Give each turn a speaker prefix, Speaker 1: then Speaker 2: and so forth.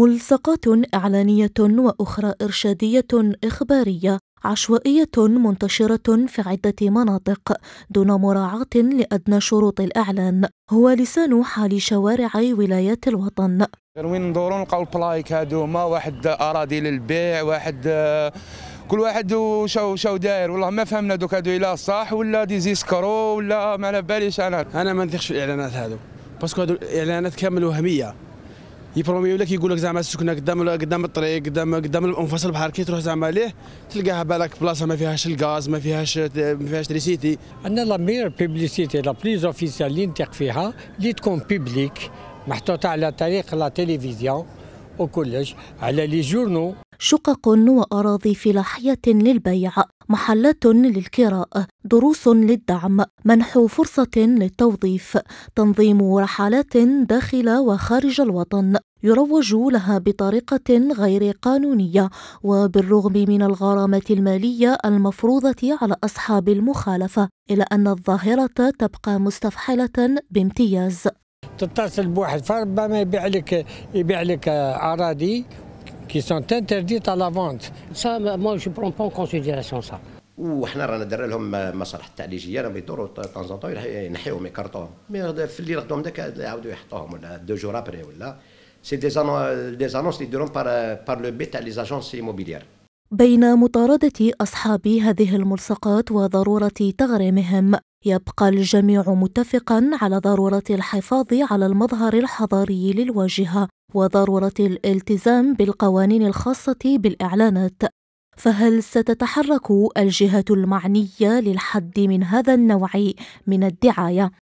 Speaker 1: ملصقات إعلانية وأخرى إرشادية إخبارية عشوائية منتشرة في عدة مناطق دون مراعاة لأدنى شروط الإعلان هو لسان حال شوارع ولايات الوطن
Speaker 2: وين ندورو نلقاو البلايك هادو ما واحد أراضي للبيع واحد كل واحد وشو شو داير والله ما فهمنا دوك هادو الا صح ولا ديزيسكرو ولا ما على باليش انا انا ما نثقش في الاعلانات هادو باسكو هادو الاعلانات كامل وهميه يبروميو لك يقول لك زعما السكنه قدام قدام الطريق قدام قدام المنفصل بحال كي تروح زعما ليه تلقاها بالك بلاصه ما فيهاش الغاز ما فيهاش ما فيهاش تريسيتي انا لا مير بيبليسيتي لا بليز
Speaker 3: اوفيسيال اللي نثق فيها اللي تكون بيبليك محطوطه على طريق لا تيليفزيون وكلش على لي جورنو
Speaker 1: شقق وأراضي فلاحية للبيع محلات للكراء دروس للدعم منح فرصة للتوظيف تنظيم رحلات داخل وخارج الوطن يروج لها بطريقة غير قانونية وبالرغم من الغرامة المالية المفروضة على أصحاب المخالفة إلا أن الظاهرة تبقى مستفحلة بامتياز
Speaker 3: تتصل بواحد فرد ما يبيع لك يبيع لك اراضي qui sont interdites à la vente. Ça, moi, je ne prends pas en
Speaker 4: considération ça. وحنا رانا درنا لهم مصالح التعليجيه راهم يدوروا طون طون مي يكرطوهم مي في اللي ياخذوهم ذاك يعاودوا يحطوهم ولا دو جور ابري ولا سي دي زانو دي زانونس اللي يديروهم بار بار لو بي تاع لي زاجونس ايموبيليير
Speaker 1: بين مطاردة أصحاب هذه الملصقات وضرورة تغريمهم يبقى الجميع متفقا على ضرورة الحفاظ على المظهر الحضاري للواجهة وضروره الالتزام بالقوانين الخاصه بالاعلانات فهل ستتحرك الجهه المعنيه للحد من هذا النوع من الدعايه